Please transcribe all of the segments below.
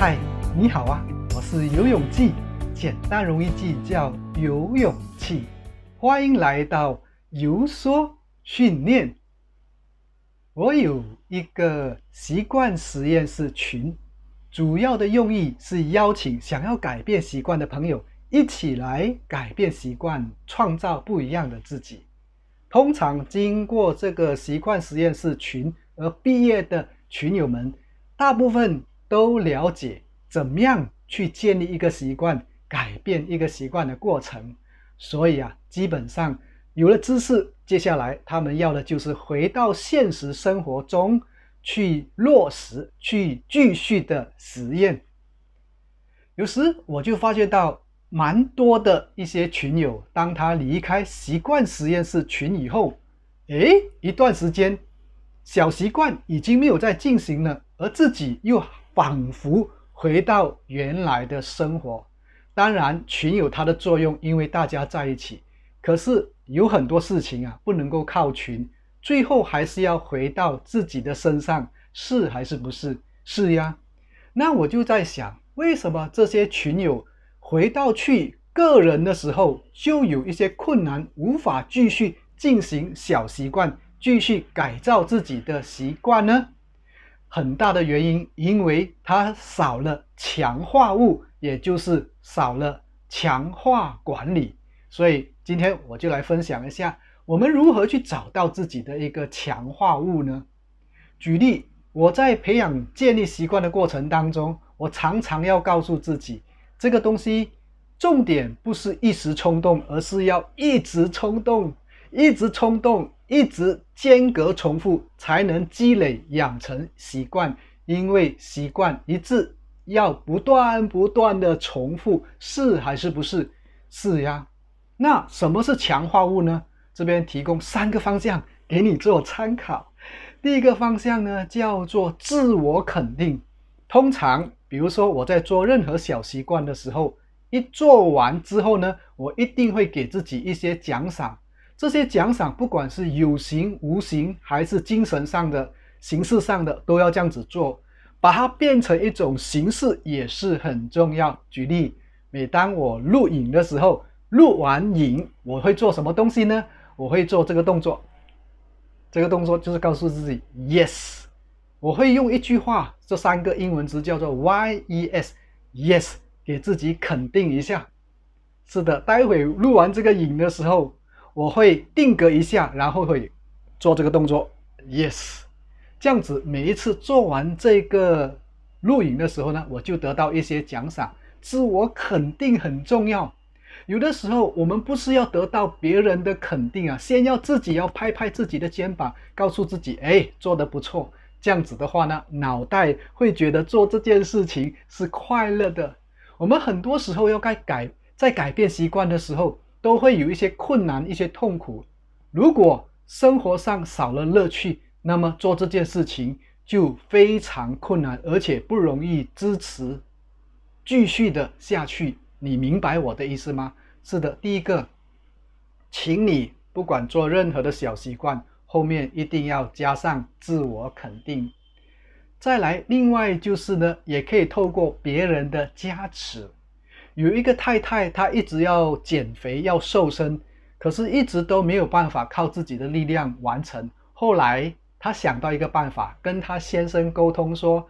嗨，你好啊！我是游勇记，简单容易记，叫游勇气。欢迎来到游说训练。我有一个习惯实验室群，主要的用意是邀请想要改变习惯的朋友一起来改变习惯，创造不一样的自己。通常经过这个习惯实验室群而毕业的群友们，大部分。都了解怎么样去建立一个习惯、改变一个习惯的过程，所以啊，基本上有了知识，接下来他们要的就是回到现实生活中去落实、去继续的实验。有时我就发觉到蛮多的一些群友，当他离开习惯实验室群以后，哎，一段时间小习惯已经没有在进行了，而自己又。仿佛回到原来的生活，当然群有它的作用，因为大家在一起。可是有很多事情啊，不能够靠群，最后还是要回到自己的身上，是还是不是？是呀。那我就在想，为什么这些群友回到去个人的时候，就有一些困难，无法继续进行小习惯，继续改造自己的习惯呢？很大的原因，因为它少了强化物，也就是少了强化管理，所以今天我就来分享一下，我们如何去找到自己的一个强化物呢？举例，我在培养建立习惯的过程当中，我常常要告诉自己，这个东西重点不是一时冲动，而是要一直冲动，一直冲动。一直间隔重复才能积累养成习惯，因为习惯一致要不断不断的重复，是还是不是？是呀。那什么是强化物呢？这边提供三个方向给你做参考。第一个方向呢叫做自我肯定。通常，比如说我在做任何小习惯的时候，一做完之后呢，我一定会给自己一些奖赏。这些奖赏，不管是有形、无形，还是精神上的、形式上的，都要这样子做，把它变成一种形式也是很重要。举例，每当我录影的时候，录完影我会做什么东西呢？我会做这个动作，这个动作就是告诉自己 “Yes”，我会用一句话，这三个英文词叫做 “Yes Yes”，给自己肯定一下。是的，待会录完这个影的时候。我会定格一下，然后会做这个动作。Yes，这样子每一次做完这个录影的时候呢，我就得到一些奖赏。自我肯定很重要。有的时候我们不是要得到别人的肯定啊，先要自己要拍拍自己的肩膀，告诉自己，哎，做得不错。这样子的话呢，脑袋会觉得做这件事情是快乐的。我们很多时候要该改，在改变习惯的时候。都会有一些困难，一些痛苦。如果生活上少了乐趣，那么做这件事情就非常困难，而且不容易支持继续的下去。你明白我的意思吗？是的，第一个，请你不管做任何的小习惯，后面一定要加上自我肯定。再来，另外就是呢，也可以透过别人的加持。有一个太太，她一直要减肥、要瘦身，可是一直都没有办法靠自己的力量完成。后来她想到一个办法，跟她先生沟通说：“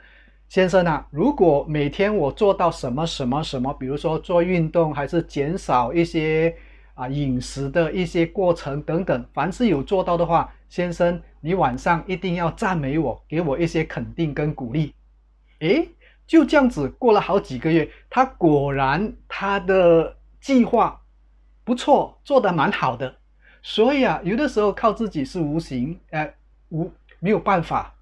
先生啊，如果每天我做到什么什么什么，比如说做运动，还是减少一些啊饮食的一些过程等等，凡是有做到的话，先生，你晚上一定要赞美我，给我一些肯定跟鼓励。”诶，就这样子过了好几个月，他果然他的计划不错，做的蛮好的。所以啊，有的时候靠自己是无形，哎，无没有办法，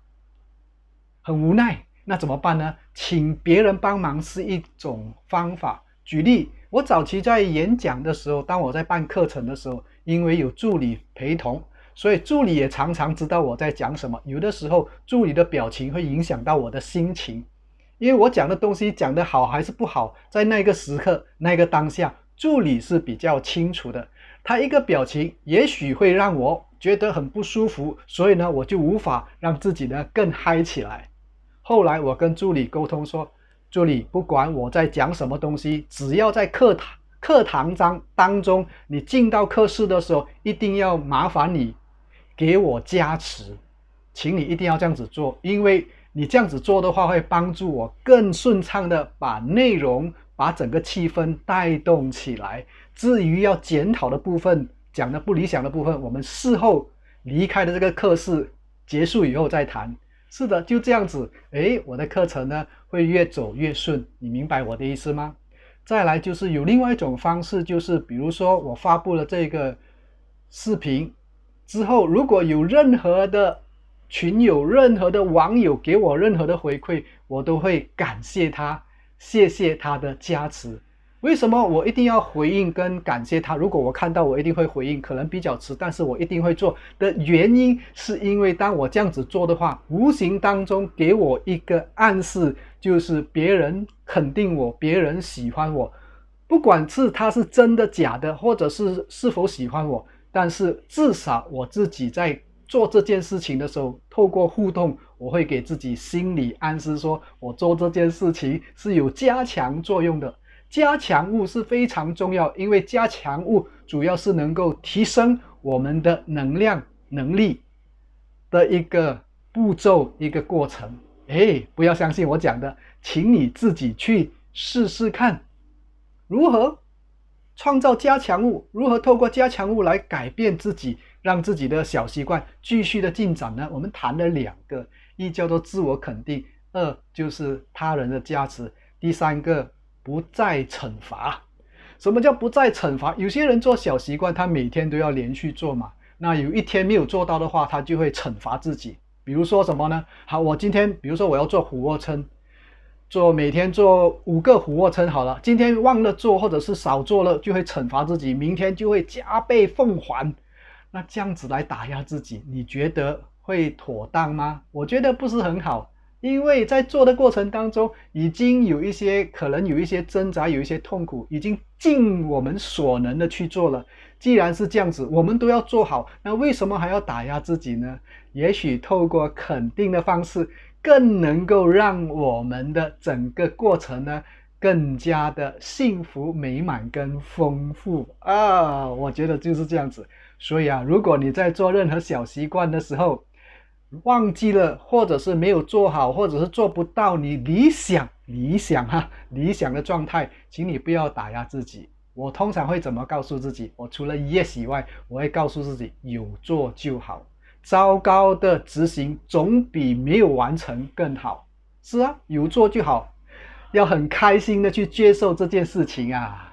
很无奈。那怎么办呢？请别人帮忙是一种方法。举例，我早期在演讲的时候，当我在办课程的时候，因为有助理陪同，所以助理也常常知道我在讲什么。有的时候，助理的表情会影响到我的心情。因为我讲的东西讲得好还是不好，在那个时刻、那个当下，助理是比较清楚的。他一个表情，也许会让我觉得很不舒服，所以呢，我就无法让自己呢更嗨起来。后来我跟助理沟通说：“助理，不管我在讲什么东西，只要在课堂课堂当当中，你进到课室的时候，一定要麻烦你给我加持，请你一定要这样子做，因为。”你这样子做的话，会帮助我更顺畅的把内容、把整个气氛带动起来。至于要检讨的部分、讲的不理想的部分，我们事后离开的这个课室结束以后再谈。是的，就这样子。诶，我的课程呢会越走越顺，你明白我的意思吗？再来就是有另外一种方式，就是比如说我发布了这个视频之后，如果有任何的。群有任何的网友给我任何的回馈，我都会感谢他，谢谢他的加持。为什么我一定要回应跟感谢他？如果我看到，我一定会回应，可能比较迟，但是我一定会做的原因，是因为当我这样子做的话，无形当中给我一个暗示，就是别人肯定我，别人喜欢我，不管是他是真的假的，或者是是否喜欢我，但是至少我自己在。做这件事情的时候，透过互动，我会给自己心理暗示，说我做这件事情是有加强作用的。加强物是非常重要，因为加强物主要是能够提升我们的能量能力的一个步骤、一个过程。哎，不要相信我讲的，请你自己去试试看，如何？创造加强物，如何透过加强物来改变自己，让自己的小习惯继续的进展呢？我们谈了两个，一叫做自我肯定，二就是他人的加持。第三个不再惩罚。什么叫不再惩罚？有些人做小习惯，他每天都要连续做嘛。那有一天没有做到的话，他就会惩罚自己。比如说什么呢？好，我今天比如说我要做俯卧撑。做每天做五个俯卧撑好了，今天忘了做或者是少做了，就会惩罚自己，明天就会加倍奉还。那这样子来打压自己，你觉得会妥当吗？我觉得不是很好，因为在做的过程当中，已经有一些可能有一些挣扎，有一些痛苦，已经尽我们所能的去做了。既然是这样子，我们都要做好，那为什么还要打压自己呢？也许透过肯定的方式。更能够让我们的整个过程呢，更加的幸福美满跟丰富啊！我觉得就是这样子。所以啊，如果你在做任何小习惯的时候，忘记了，或者是没有做好，或者是做不到你理想理想哈理想的状态，请你不要打压自己。我通常会怎么告诉自己？我除了 yes 以外，我会告诉自己有做就好。糟糕的执行总比没有完成更好，是啊，有做就好，要很开心的去接受这件事情啊。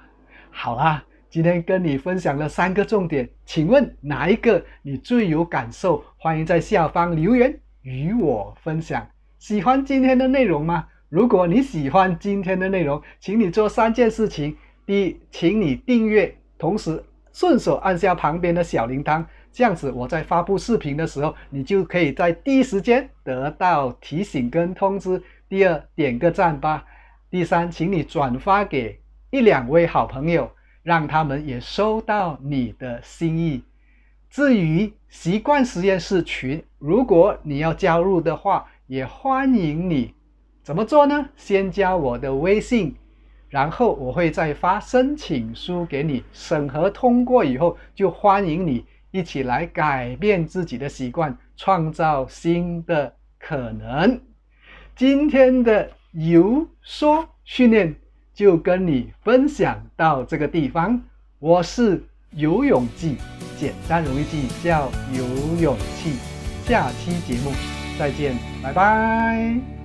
好啦，今天跟你分享了三个重点，请问哪一个你最有感受？欢迎在下方留言与我分享。喜欢今天的内容吗？如果你喜欢今天的内容，请你做三件事情：第一，请你订阅，同时顺手按下旁边的小铃铛。这样子，我在发布视频的时候，你就可以在第一时间得到提醒跟通知。第二，点个赞吧。第三，请你转发给一两位好朋友，让他们也收到你的心意。至于习惯实验室群，如果你要加入的话，也欢迎你。怎么做呢？先加我的微信，然后我会再发申请书给你。审核通过以后，就欢迎你。一起来改变自己的习惯，创造新的可能。今天的游说训练就跟你分享到这个地方。我是游泳记，简单容易记，叫游泳记。下期节目再见，拜拜。